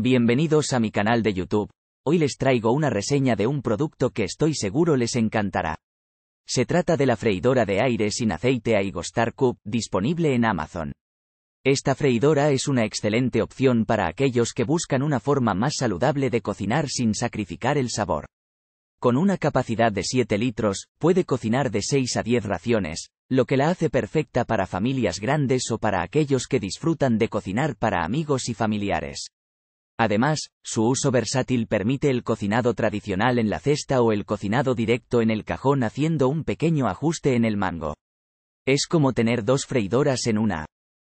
Bienvenidos a mi canal de YouTube. Hoy les traigo una reseña de un producto que estoy seguro les encantará. Se trata de la freidora de aire sin aceite Aigostar Star Cup, disponible en Amazon. Esta freidora es una excelente opción para aquellos que buscan una forma más saludable de cocinar sin sacrificar el sabor. Con una capacidad de 7 litros, puede cocinar de 6 a 10 raciones, lo que la hace perfecta para familias grandes o para aquellos que disfrutan de cocinar para amigos y familiares. Además, su uso versátil permite el cocinado tradicional en la cesta o el cocinado directo en el cajón haciendo un pequeño ajuste en el mango. Es como tener dos freidoras en una.